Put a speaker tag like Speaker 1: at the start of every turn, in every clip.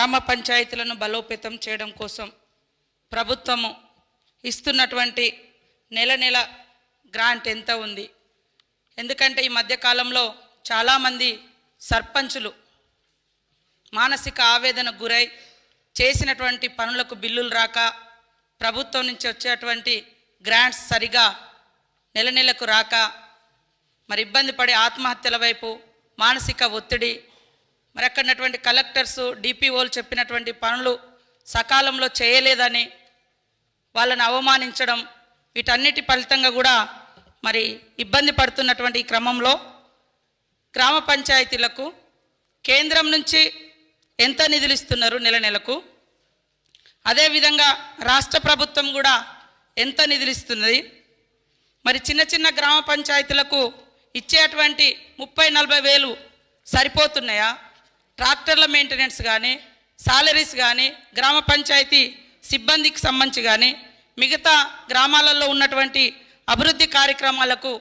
Speaker 1: గ్రామ పంచాయతీలను బలోపేతం చేయడం కోసం ప్రభుత్వము ఇస్తున్నటువంటి నెల నెల గ్రాంట్ ఎంత ఉంది ఎందుకంటే ఈ మధ్యకాలంలో చాలామంది సర్పంచులు మానసిక ఆవేదన గురై చేసినటువంటి పనులకు బిల్లులు రాక ప్రభుత్వం నుంచి వచ్చేటువంటి గ్రాంట్స్ సరిగా నెల నెలకు రాక మరి ఇబ్బంది పడి ఆత్మహత్యల వైపు మానసిక ఒత్తిడి మరి అక్కడ ఉన్నటువంటి కలెక్టర్స్ డిపిఓలు చెప్పినటువంటి పనులు సకాలంలో చేయలేదని వాళ్ళని అవమానించడం వీటన్నిటి ఫలితంగా కూడా మరి ఇబ్బంది పడుతున్నటువంటి క్రమంలో గ్రామ పంచాయతీలకు కేంద్రం నుంచి ఎంత నిధులు ఇస్తున్నారు నెల నెలకు అదేవిధంగా రాష్ట్ర ప్రభుత్వం కూడా ఎంత నిధులు ఇస్తున్నది మరి చిన్న చిన్న గ్రామ పంచాయతీలకు ఇచ్చేటువంటి ముప్పై నలభై వేలు సరిపోతున్నాయా ట్రాక్టర్ల మెయింటెనెన్స్ కానీ సాలరీస్ కానీ గ్రామ పంచాయతీ సిబ్బందికి సంబంధించి కానీ మిగతా గ్రామాలలో ఉన్నటువంటి అభివృద్ధి కార్యక్రమాలకు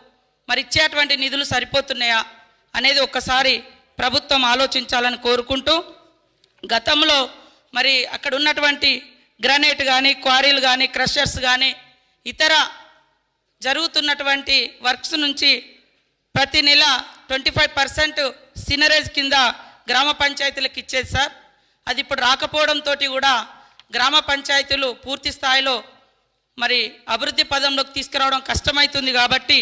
Speaker 1: మరి ఇచ్చేటువంటి నిధులు సరిపోతున్నాయా అనేది ఒక్కసారి ప్రభుత్వం ఆలోచించాలని కోరుకుంటూ గతంలో మరి అక్కడ ఉన్నటువంటి గ్రనైట్ కానీ క్వారీలు కానీ క్రషర్స్ కానీ ఇతర జరుగుతున్నటువంటి వర్క్స్ నుంచి ప్రతి నెల ట్వంటీ ఫైవ్ పర్సెంట్ సినరేజ్ కింద గ్రామ పంచాయతీలకు ఇచ్చేది సార్ అది ఇప్పుడు రాకపోవడంతో కూడా గ్రామ పంచాయతీలు పూర్తి స్థాయిలో మరి అభివృద్ధి పదంలోకి తీసుకురావడం కష్టమవుతుంది కాబట్టి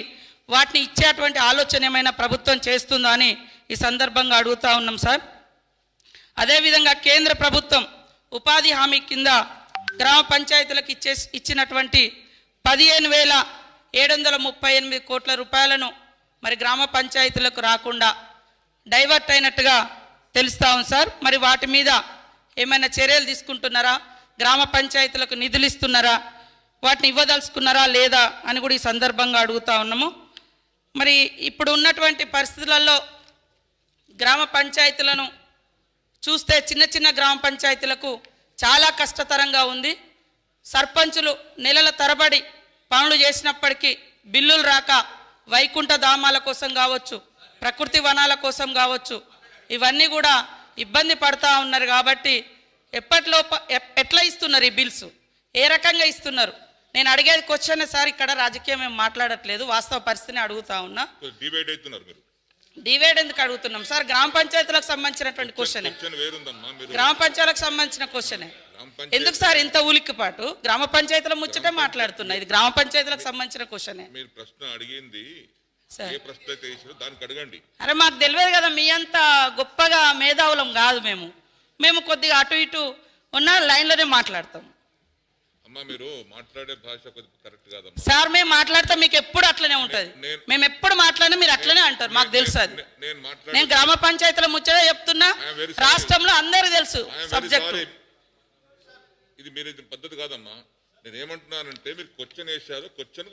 Speaker 1: వాటిని ఇచ్చేటువంటి ఆలోచన ఏమైనా ప్రభుత్వం చేస్తుందా అని ఈ సందర్భంగా అడుగుతూ ఉన్నాం సార్ అదేవిధంగా కేంద్ర ప్రభుత్వం ఉపాధి హామీ కింద గ్రామ పంచాయతీలకు ఇచ్చే ఇచ్చినటువంటి పదిహేను వేల ఏడు వందల ముప్పై ఎనిమిది కోట్ల రూపాయలను మరి గ్రామ పంచాయతీలకు రాకుండా డైవర్ట్ అయినట్టుగా తెలుస్తా ఉంది సార్ మరి వాటి మీద ఏమైనా చర్యలు తీసుకుంటున్నారా గ్రామ పంచాయతీలకు నిధులు ఇస్తున్నారా వాటిని ఇవ్వదలుచుకున్నారా లేదా అని కూడా ఈ సందర్భంగా అడుగుతా ఉన్నాము మరి ఇప్పుడు ఉన్నటువంటి పరిస్థితులలో గ్రామ పంచాయతీలను చూస్తే చిన్న చిన్న గ్రామ పంచాయతీలకు చాలా కష్టతరంగా ఉంది సర్పంచులు నెలల తరబడి పనులు చేసినప్పటికీ బిల్లులు రాక వైకుంఠ ధామాల కోసం కావచ్చు ప్రకృతి వనాల కోసం కావచ్చు ఇవన్నీ కూడా ఇబ్బంది పడతా ఉన్నారు కాబట్టి ఎప్పట్లో ఎట్లా ఇస్తున్నారు ఈ బిల్స్ ఏ రకంగా ఇస్తున్నారు నేను అడిగేది క్వశ్చన్ సార్ ఇక్కడ రాజకీయం ఏం మాట్లాడట్లేదు వాస్తవ పరిస్థితిని అడుగుతా ఉన్నా
Speaker 2: డివైడ్ అవుతున్నారు
Speaker 1: డివైడ్ ఎందుకు అడుగుతున్నాం సార్ గ్రామ పంచాయతీలకు సంబంధించినటువంటి క్వశ్చనే గ్రామ పంచాయతీలకు సంబంధించిన క్వశ్చనే ఎందుకు సార్ ఇంత ఉలిక్కి పాటు గ్రామ పంచాయతీల ముచ్చటే మాట్లాడుతున్నా ఇది గ్రామ పంచాయతీలకు సంబంధించిన క్వశ్చనే
Speaker 2: ప్రశ్న అడిగింది
Speaker 1: అరే మాకు తెలియదు కదా మీ అంత గొప్పగా మేధావులం కాదు మేము మేము కొద్దిగా అటు ఇటు ఉన్న లైన్లోనే మాట్లాడతాం
Speaker 2: మీరు సార్ మేము మాట్లాడతాం మీకు
Speaker 1: ఎప్పుడు అట్లనే ఉంటది మేము ఎప్పుడు మాట్లాడినా మీరు అట్లనే అంటారు మాకు తెలుసు అది నేను గ్రామ పంచాయతీల ముచ్చట చెప్తున్నా రాష్ట్రంలో అందరు తెలుసు సబ్జెక్ట్
Speaker 2: ఇది మీరు పద్ధతి కాదమ్మా నేను ఏమంటున్నానంటే మీరు క్వశ్చన్ వేసారు క్వశ్చన్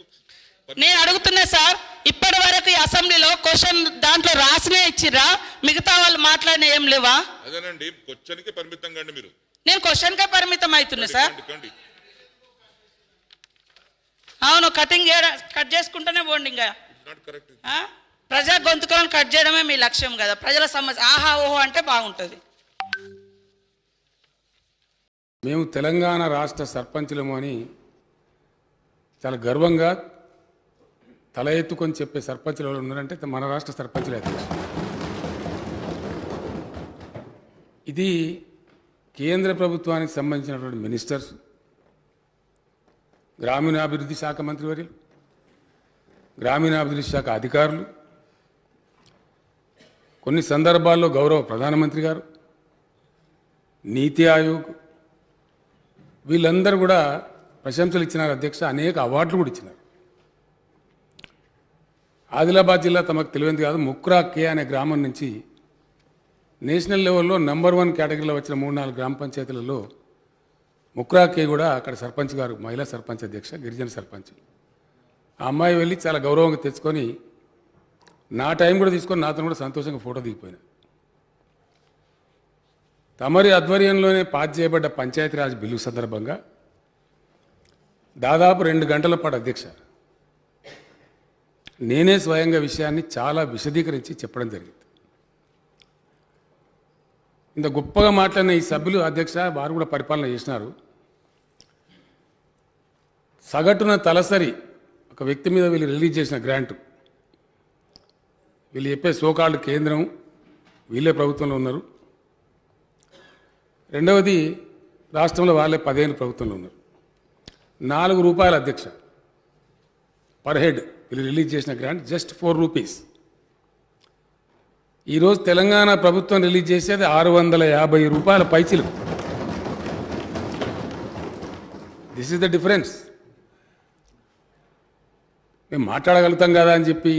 Speaker 1: నేను అడుగుతున్నా సార్ ఇప్పటి వరకు అసెంబ్లీలో క్వశ్చన్ దాంట్లో రాసినే ఇచ్చిరా మిగతా వాళ్ళు మాట్లాడిన ఏం లేవా
Speaker 2: అదేనండి క్వశ్చన్ కి పరిమితం కండి మీరు
Speaker 1: నేను క్వశ్చన్ కే పరిమితం అవుతున్నా సార్ అవును కటింగ్ కట్ చేసుకుంటేనే పోండి ఇంకా ప్రజా గొంతుకలను కట్ చేయడమే మీ లక్ష్యం కదా ప్రజల సమస్య ఆహా ఓహో అంటే బాగుంటుంది
Speaker 2: మేము తెలంగాణ రాష్ట్ర సర్పంచులము అని చాలా గర్వంగా తల ఎత్తుకొని చెప్పే సర్పంచులు ఎవరు ఉన్నారంటే మన రాష్ట్ర సర్పంచులు అయితే ఇది కేంద్ర ప్రభుత్వానికి సంబంధించినటువంటి మినిస్టర్స్ గ్రామీణాభివృద్ధి శాఖ మంత్రివర్యులు గ్రామీణాభివృద్ధి శాఖ అధికారులు కొన్ని సందర్భాల్లో గౌరవ ప్రధానమంత్రి గారు నీతి ఆయోగ్ వీళ్ళందరూ కూడా ప్రశంసలు ఇచ్చినారు అధ్యక్ష అనేక అవార్డులు కూడా ఇచ్చినారు ఆదిలాబాద్ జిల్లా తమకు తెలియంది కాదు ముక్రా కే అనే గ్రామం నుంచి నేషనల్ లెవెల్లో నెంబర్ వన్ కేటగిరీలో వచ్చిన మూడు నాలుగు గ్రామ పంచాయతీలలో ముక్రా కే కూడా అక్కడ సర్పంచ్ గారు మహిళా సర్పంచ్ అధ్యక్ష గిరిజన సర్పంచ్ ఆ అమ్మాయి వెళ్ళి చాలా గౌరవంగా తెచ్చుకొని నా టైం కూడా తీసుకొని నాతో కూడా సంతోషంగా ఫోటో దిగిపోయినా తమరి ఆధ్వర్యంలోనే పాస్ చేయబడ్డ పంచాయతీరాజ్ బిల్లు సందర్భంగా దాదాపు రెండు గంటల పాటు అధ్యక్ష నేనే స్వయంగా విషయాన్ని చాలా విశదీకరించి చెప్పడం జరిగింది ఇంత గొప్పగా మాట్లాడిన ఈ సభ్యులు అధ్యక్ష వారు కూడా పరిపాలన చేసినారు సగటున తలసరి ఒక వ్యక్తి మీద వీళ్ళు రిలీజ్ చేసిన గ్రాంటు వీళ్ళు చెప్పే సోకాళ్ళు కేంద్రం వీళ్ళే ప్రభుత్వంలో ఉన్నారు రెండవది రాష్ట్రంలో వాళ్ళే పదిహేను ప్రభుత్వంలో ఉన్నారు నాలుగు రూపాయల అధ్యక్ష పర్ హెడ్ వీళ్ళు రిలీజ్ చేసిన గ్రాంట్ జస్ట్ ఫోర్ రూపీస్ ఈరోజు తెలంగాణ ప్రభుత్వం రిలీజ్ చేసేది ఆరు వందల యాభై రూపాయల పైచిలు దిస్ ఇస్ ద డిఫరెన్స్ మేము మాట్లాడగలుగుతాం కదా అని చెప్పి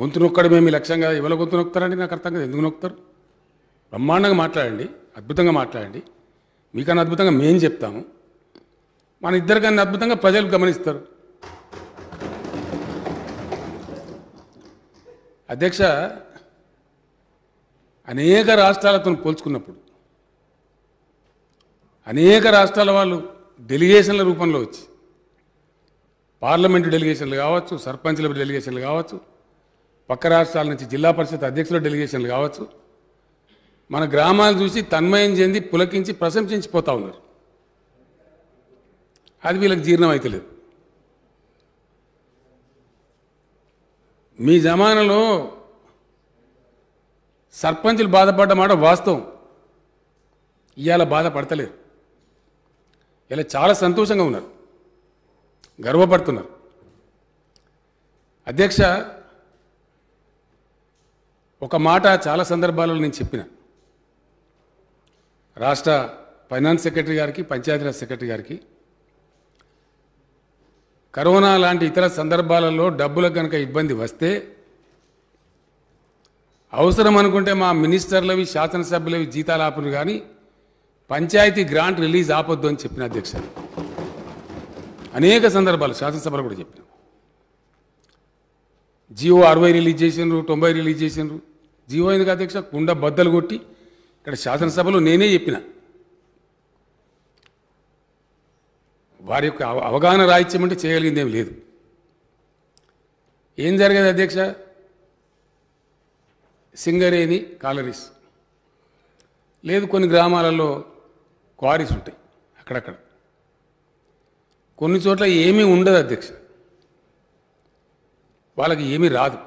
Speaker 2: గొంతు నొక్కడమే లక్ష్యం లక్ష్యంగా ఇవాళ గొంతు నొక్కుతారండి నాకు అర్థం కదా ఎందుకు నొక్కుతారు బ్రహ్మాండంగా మాట్లాడండి అద్భుతంగా మాట్లాడండి మీకన్నా అద్భుతంగా మేం చెప్తాము మన ఇద్దరు కన్నా అద్భుతంగా ప్రజలు గమనిస్తారు అధ్యక్ష అనేక రాష్ట్రాలతో పోల్చుకున్నప్పుడు అనేక రాష్ట్రాల వాళ్ళు డెలిగేషన్ల రూపంలో వచ్చి పార్లమెంటు డెలిగేషన్లు కావచ్చు సర్పంచ్ల డెలిగేషన్లు కావచ్చు పక్క రాష్ట్రాల నుంచి జిల్లా పరిషత్ అధ్యక్షుల డెలిగేషన్లు కావచ్చు మన గ్రామాలు చూసి తన్మయం చెంది పులకించి ప్రశంసించిపోతూ ఉన్నారు అది వీళ్ళకి జీర్ణం అవుతలేదు మీ జమానాలో సర్పంచులు బాధపడ్డ మాట వాస్తవం ఇవాళ బాధపడతలేరు ఇలా చాలా సంతోషంగా ఉన్నారు గర్వపడుతున్నారు అధ్యక్ష ఒక మాట చాలా సందర్భాలలో నేను చెప్పిన రాష్ట్ర ఫైనాన్స్ సెక్రటరీ గారికి పంచాయతీరాజ్ సెక్రటరీ గారికి కరోనా లాంటి ఇతర సందర్భాలలో డబ్బులకు కనుక ఇబ్బంది వస్తే అవసరం అనుకుంటే మా మినిస్టర్లవి శాసనసభ్యులవి జీతాలు ఆపును కానీ పంచాయతీ గ్రాంట్ రిలీజ్ ఆపొద్దు అని చెప్పిన అధ్యక్షుడు అనేక సందర్భాలు శాసనసభలు కూడా చెప్పిన జియో అరవై రిలీజ్ చేసినారు తొంభై రిలీజ్ చేసినారు జియో ఎందుకు అధ్యక్ష కుండ బద్దలు కొట్టి ఇక్కడ శాసనసభలో నేనే చెప్పిన వారి యొక్క అవగాహన రాహిత్యం అంటే చేయగలిగిందేం లేదు ఏం జరిగేది అధ్యక్ష సింగరేణి కాలరీస్ లేదు కొన్ని గ్రామాలలో క్వారీస్ ఉంటాయి అక్కడక్కడ కొన్ని చోట్ల ఏమీ ఉండదు అధ్యక్ష వాళ్ళకి ఏమీ రాదు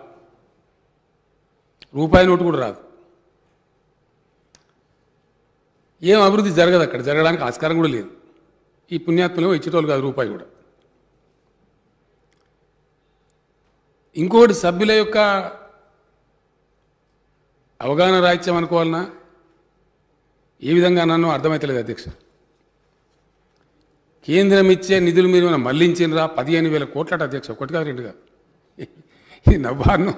Speaker 2: రూపాయి నోటు కూడా రాదు ఏం అభివృద్ధి జరగదు అక్కడ జరగడానికి ఆస్కారం కూడా లేదు ఈ పుణ్యాత్మలేమో ఇచ్చేటోళ్ళు కాదు రూపాయి కూడా ఇంకోటి సభ్యుల యొక్క అవగాహన రాహిత్యం అనుకోవాలన్నా ఏ విధంగా నన్ను అర్థమైతలేదు అధ్యక్ష కేంద్రం ఇచ్చే నిధులు మీరు మనం మళ్ళించినరా పదిహేను వేల కోట్లట అధ్యక్ష ఒకటి కాదు రెండు కాదు ఇది నవ్వాను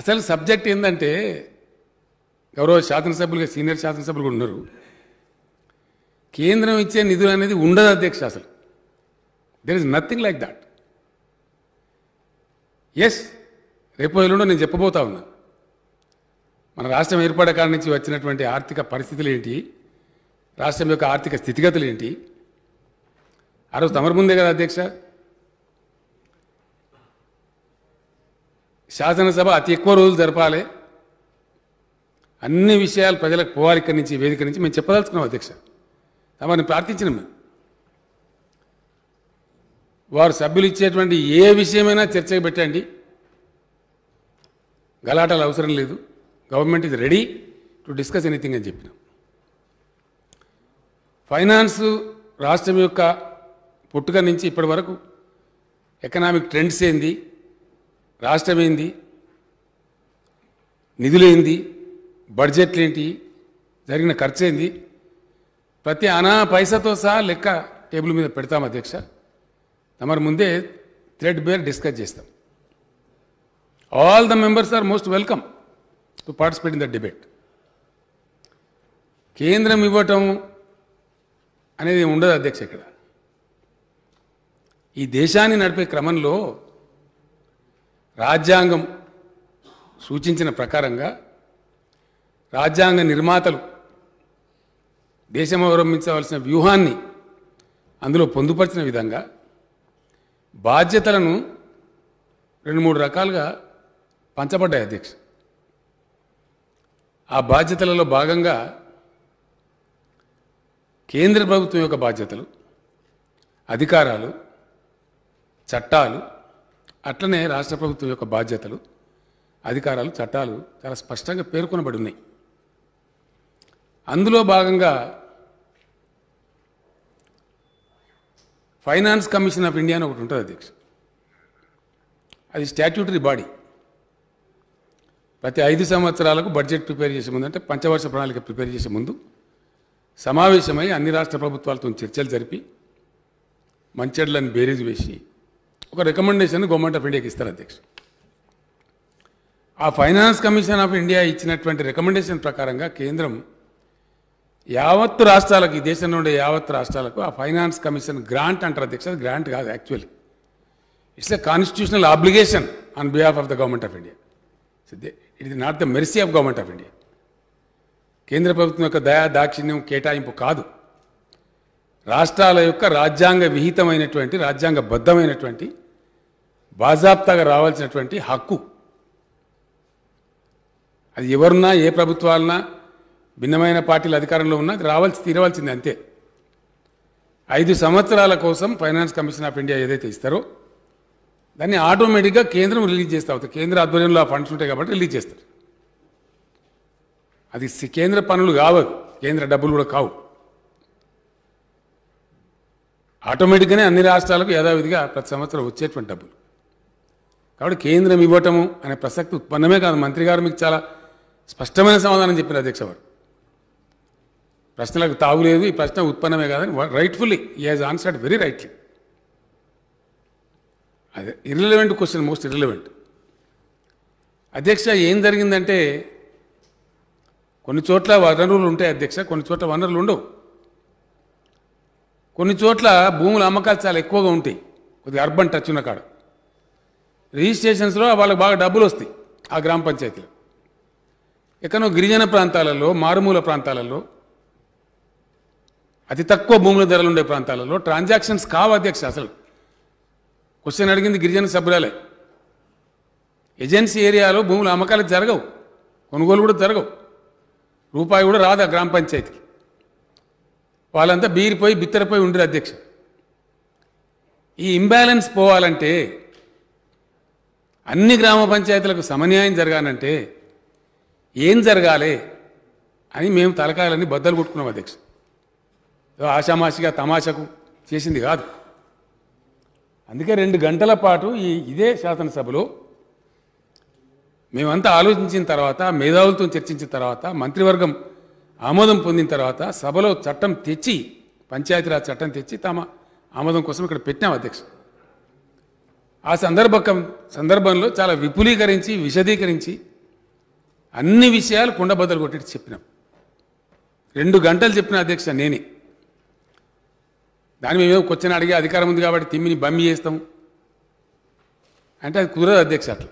Speaker 2: అసలు సబ్జెక్ట్ ఏంటంటే ఎవరో శాసనసభ్యులుగా సీనియర్ శాసనసభ్యులు కూడా ఉన్నారు కేంద్రం ఇచ్చే నిధులు అనేది ఉండదు అధ్యక్ష అసలు there is nothing like that ఎస్ రేపు ఎల్లుండో నేను చెప్పబోతా ఉన్నా మన రాష్ట్రం ఏర్పడే కాడ నుంచి వచ్చినటువంటి ఆర్థిక పరిస్థితులు ఏంటి రాష్ట్రం యొక్క ఆర్థిక స్థితిగతులు ఏంటి ఆ రోజు తమరు ముందే కదా అధ్యక్ష శాసనసభ అతి ఎక్కువ రోజులు జరపాలి అన్ని విషయాలు ప్రజలకు పోవాలి ఇక్కడి నుంచి వేదిక నుంచి మేము చెప్పదలుచుకున్నాం అధ్యక్ష తమని ప్రార్థించినాం మేము వారు సభ్యులు ఇచ్చేటువంటి ఏ విషయమైనా చర్చకు పెట్టండి గలాటాలు అవసరం లేదు గవర్నమెంట్ ఇది రెడీ టు డిస్కస్ ఎనీథింగ్ అని చెప్పినాం ఫైనాన్స్ రాష్ట్రం యొక్క పుట్టుక నుంచి ఇప్పటి వరకు ఎకనామిక్ ట్రెండ్స్ ఏంది రాష్ట్రం ఏంది నిధులేంది బడ్జెట్లు ఏంటి జరిగిన ఖర్చు ఏంది ప్రతి అనా పైసతో సహా లెక్క టేబుల్ మీద పెడతాం అధ్యక్ష తమరు ముందే థ్రెడ్ బేర్ డిస్కస్ చేస్తాం all the members are most welcome to participate in the debate కేంద్రం ఇవ్వటం అనేది ఉండదు అధ్యక్ష ఇక్కడ ఈ దేశాన్ని నడిపే క్రమంలో రాజ్యాంగం సూచించిన ప్రకారంగా రాజ్యాంగ నిర్మాతలు దేశం అవలంబించవలసిన వ్యూహాన్ని అందులో పొందుపరిచిన విధంగా బాధ్యతలను రెండు మూడు రకాలుగా పంచబడ్డాయి అధ్యక్ష ఆ బాధ్యతలలో భాగంగా కేంద్ర ప్రభుత్వం యొక్క బాధ్యతలు అధికారాలు చట్టాలు అట్లనే రాష్ట్ర ప్రభుత్వం యొక్క బాధ్యతలు అధికారాలు చట్టాలు చాలా స్పష్టంగా పేర్కొనబడి ఉన్నాయి అందులో భాగంగా ఫైనాన్స్ కమిషన్ ఆఫ్ ఇండియా అని ఒకటి ఉంటుంది అధ్యక్ష అది స్టాట్యూటరీ బాడీ ప్రతి ఐదు సంవత్సరాలకు బడ్జెట్ ప్రిపేర్ చేసే ముందు అంటే పంచవర్ష ప్రణాళిక ప్రిపేర్ చేసే ముందు సమావేశమై అన్ని రాష్ట్ర ప్రభుత్వాలతో చర్చలు జరిపి మంచెడ్లను బేరీజ్ వేసి ఒక రికమెండేషన్ గవర్నమెంట్ ఆఫ్ ఇండియాకి ఇస్తారు అధ్యక్ష ఆ ఫైనాన్స్ కమిషన్ ఆఫ్ ఇండియా ఇచ్చినటువంటి రికమెండేషన్ ప్రకారంగా కేంద్రం యావత్తు రాష్ట్రాలకు ఈ దేశంలో ఉండే యావత్ రాష్ట్రాలకు ఆ ఫైనాన్స్ కమిషన్ గ్రాంట్ అంటారు అధ్యక్ష గ్రాంట్ కాదు actually it's a constitutional obligation on behalf of the government of India it is not the mercy of government of India కేంద్ర ప్రభుత్వం యొక్క దయా దాక్షిణ్యం కేటాయింపు కాదు రాష్ట్రాల యొక్క రాజ్యాంగ విహితమైనటువంటి రాజ్యాంగ బద్ధమైనటువంటి బాజాప్తాగా రావాల్సినటువంటి హక్కు అది ఎవరున్నా ఏ ప్రభుత్వాలన్నా భిన్నమైన పార్టీలు అధికారంలో ఉన్నా రావాల్సి తీరవలసింది అంతే ఐదు సంవత్సరాల కోసం ఫైనాన్స్ కమిషన్ ఆఫ్ ఇండియా ఏదైతే ఇస్తారో దాన్ని ఆటోమేటిక్గా కేంద్రం రిలీజ్ చేస్తూ అవుతుంది కేంద్ర ఆధ్వర్యంలో ఆ ఫండ్స్ ఉంటాయి కాబట్టి రిలీజ్ చేస్తారు అది కేంద్ర పనులు కావు కేంద్ర డబ్బులు కూడా కావు ఆటోమేటిక్గానే అన్ని రాష్ట్రాలకు యథావిధిగా ప్రతి సంవత్సరం వచ్చేటువంటి డబ్బులు కాబట్టి కేంద్రం ఇవ్వటము అనే ప్రసక్తి ఉత్పన్నమే కాదు మంత్రి గారు మీకు చాలా స్పష్టమైన సమాధానం చెప్పిన అధ్యక్ష వారు ప్రశ్నలకు తాగులేదు ఈ ప్రశ్న ఉత్పన్నమే కాదని రైట్ఫుల్లీ ఈ హాజ్ ఆన్సర్డ్ వెరీ రైట్లీ అదే ఇర్రిలవెంట్ క్వశ్చన్ మోస్ట్ ఇర్రిలవెంట్ అధ్యక్ష ఏం జరిగిందంటే కొన్ని చోట్ల వనరులు ఉంటాయి అధ్యక్ష కొన్ని చోట్ల వనరులు ఉండవు కొన్ని చోట్ల భూముల అమ్మకాలు చాలా ఎక్కువగా ఉంటాయి కొద్దిగా అర్బన్ టచ్ ఉన్న కాడ రిజిస్ట్రేషన్స్లో వాళ్ళకి బాగా డబ్బులు వస్తాయి ఆ గ్రామ పంచాయతీలో ఎక్కడో గిరిజన ప్రాంతాలలో మారుమూల ప్రాంతాలలో అతి తక్కువ భూముల ధరలు ఉండే ప్రాంతాలలో ట్రాన్సాక్షన్స్ కావు అధ్యక్ష అసలు క్వశ్చన్ అడిగింది గిరిజన సభ్యురాలే ఏజెన్సీ ఏరియాలో భూముల అమ్మకాలు జరగవు కొనుగోలు కూడా జరగవు రూపాయి కూడా రాదా గ్రామ పంచాయతీకి వాళ్ళంతా బీరిపోయి బిత్తరపోయి ఉండరు అధ్యక్ష ఈ ఇంబ్యాలెన్స్ పోవాలంటే అన్ని గ్రామ పంచాయతీలకు సమన్యాయం జరగాలంటే ఏం జరగాలి అని మేము తలకాయలన్నీ బద్దలు కొట్టుకున్నాం అధ్యక్ష ఆషామాషిగా తమాషకు చేసింది కాదు అందుకే రెండు గంటల పాటు ఈ ఇదే శాసనసభలో మేమంతా ఆలోచించిన తర్వాత మేధావులతో చర్చించిన తర్వాత మంత్రివర్గం ఆమోదం పొందిన తర్వాత సభలో చట్టం తెచ్చి పంచాయతీరాజ్ చట్టం తెచ్చి తమ ఆమోదం కోసం ఇక్కడ పెట్టాం అధ్యక్ష ఆ సందర్భకం సందర్భంలో చాలా విపులీకరించి విశదీకరించి అన్ని విషయాలు కుండబద్దలు కొట్టి చెప్పినాం రెండు గంటలు చెప్పిన అధ్యక్ష నేనే దాని మేమేమో కూర్చొని అడిగే అధికారం ఉంది కాబట్టి తిమ్మిని బమ్మి చేస్తాం అంటే అది కుదరదు అధ్యక్ష అట్లా